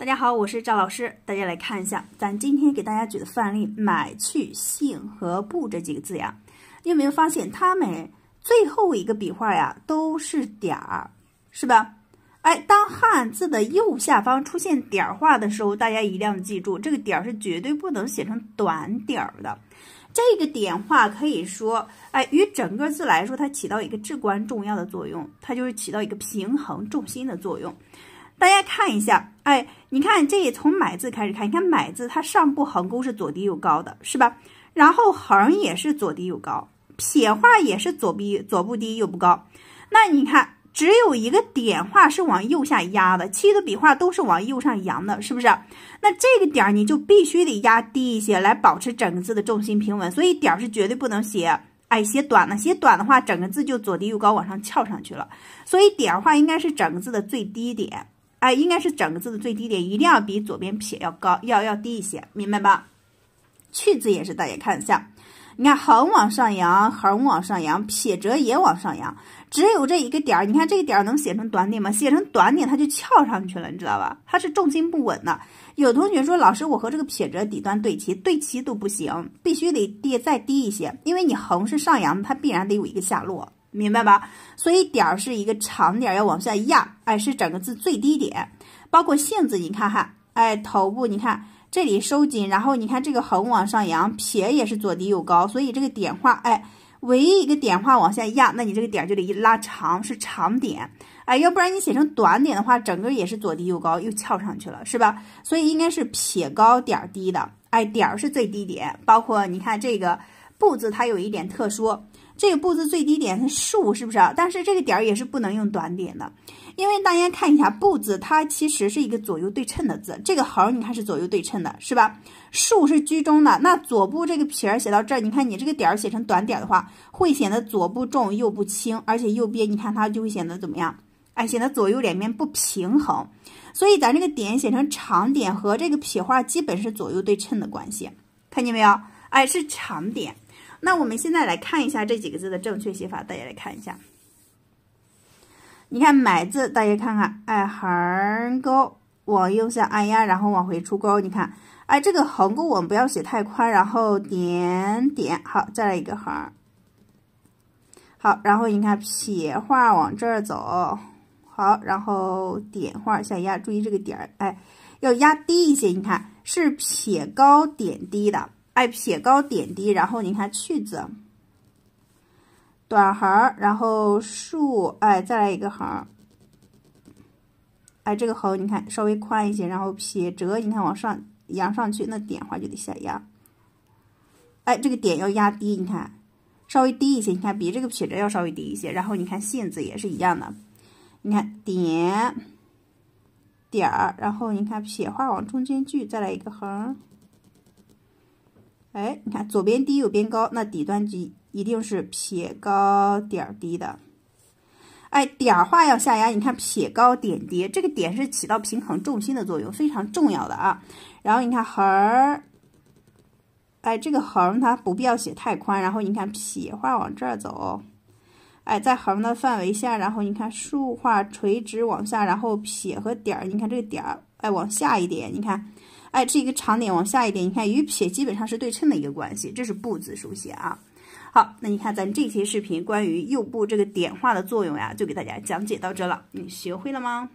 大家好，我是赵老师。大家来看一下，咱今天给大家举的范例“买去姓和布”这几个字呀，你有没有发现它们最后一个笔画呀都是点儿，是吧？哎，当汉字的右下方出现点儿画的时候，大家一定要记住，这个点儿是绝对不能写成短点儿的。这个点画可以说，哎，与整个字来说，它起到一个至关重要的作用，它就是起到一个平衡重心的作用。大家看一下。哎，你看，这也从“买”字开始看，你看“买”字，它上部横钩是左低右高的，是吧？然后横也是左低右高，撇画也是左低左不低右不高。那你看，只有一个点画是往右下压的，其余的笔画都是往右上扬的，是不是？那这个点你就必须得压低一些，来保持整个字的重心平稳。所以点是绝对不能写，哎，写短了，写短的话，整个字就左低右高往上翘上去了。所以点画应该是整个字的最低点。哎，应该是整个字的最低点一定要比左边撇要高，要要低一些，明白吧？去字也是，大家看一下，你看横往上扬，横往上扬，撇折也往上扬，只有这一个点，你看这个点能写成短点吗？写成短点它就翘上去了，你知道吧？它是重心不稳的。有同学说，老师，我和这个撇折底端对齐，对齐都不行，必须得跌再低一些，因为你横是上扬，它必然得有一个下落。明白吧？所以点是一个长点，要往下压，哎，是整个字最低点。包括性字，你看哈，哎，头部你看这里收紧，然后你看这个横往上扬，撇也是左低右高，所以这个点画，哎，唯一一个点画往下压，那你这个点就得一拉长，是长点，哎，要不然你写成短点的话，整个也是左低右高，又翘上去了，是吧？所以应该是撇高点低的，哎，点是最低点，包括你看这个。步字它有一点特殊，这个步字最低点是竖，是不是啊？但是这个点也是不能用短点的，因为大家看一下，步字它其实是一个左右对称的字，这个横你看是左右对称的，是吧？竖是居中的，那左部这个撇写到这儿，你看你这个点写成短点的话，会显得左不重右不轻，而且右边你看它就会显得怎么样？哎，显得左右两边不平衡。所以咱这个点写成长点和这个撇画基本是左右对称的关系，看见没有？哎，是长点。那我们现在来看一下这几个字的正确写法，大家来看一下。你看“买”字，大家看看，哎，横钩往右下按压，然后往回出钩。你看，哎，这个横钩我们不要写太宽，然后点点好，再来一个横，好，然后你看撇画往这儿走，好，然后点画下压，注意这个点儿，哎，要压低一些。你看，是撇高点低的。哎，撇高点低，然后你看去字，短横，然后竖，哎，再来一个横，哎，这个横你看稍微宽一些，然后撇折，你看往上扬上去，那点画就得下压，哎，这个点要压低，你看稍微低一些，你看比这个撇折要稍微低一些，然后你看线字也是一样的，你看点点儿，然后你看撇画往中间聚，再来一个横。哎，你看左边低右边高，那底端就一定是撇高点低的。哎，点画要下压，你看撇高点低，这个点是起到平衡重心的作用，非常重要的啊。然后你看横儿，哎，这个横它不必要写太宽。然后你看撇画往这儿走。哎，在横的范围下，然后你看竖画垂直往下，然后撇和点儿，你看这个点儿，哎，往下一点，你看，哎，这一个长点往下一点，你看与撇基本上是对称的一个关系，这是“不”字书写啊。好，那你看咱这期视频关于右部这个点画的作用呀，就给大家讲解到这了，你学会了吗？